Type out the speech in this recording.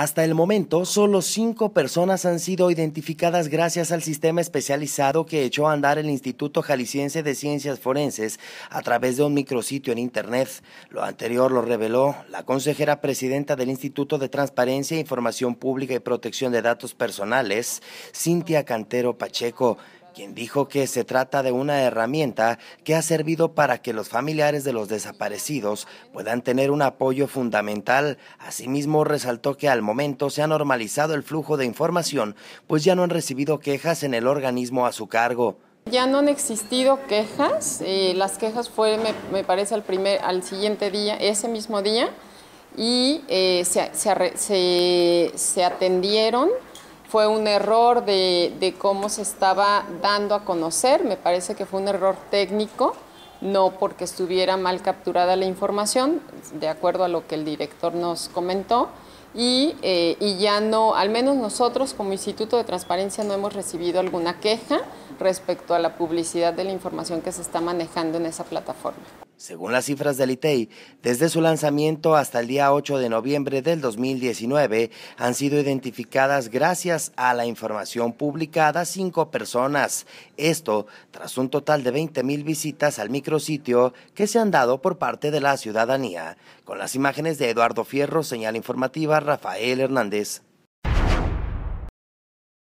Hasta el momento, solo cinco personas han sido identificadas gracias al sistema especializado que echó a andar el Instituto Jalisciense de Ciencias Forenses a través de un micrositio en Internet. Lo anterior lo reveló la consejera presidenta del Instituto de Transparencia, Información Pública y Protección de Datos Personales, Cintia Cantero Pacheco quien dijo que se trata de una herramienta que ha servido para que los familiares de los desaparecidos puedan tener un apoyo fundamental. Asimismo, resaltó que al momento se ha normalizado el flujo de información, pues ya no han recibido quejas en el organismo a su cargo. Ya no han existido quejas, eh, las quejas fue, me, parece, al, primer, al siguiente día, ese mismo día, y eh, se, se atendieron fue un error de, cómo se estaba dando a conocer, me parece que fue un error técnico, no porque estuviera mal capturada la información, de acuerdo a lo que el director nos comentó, y eh, ya no, al menos nosotros como Instituto de Transparencia no hemos recibido alguna queja respecto a la publicidad de la información que se está manejando en esa plataforma. Según las cifras del ITEI, e desde su lanzamiento hasta el día 8 de noviembre del 2019 han sido identificadas gracias a la información publicada cinco personas. Esto tras un total de 20.000 visitas al micrositio que se han dado por parte de la ciudadanía. Con las imágenes de Eduardo Fierro, señal informativa Rafael Hernández.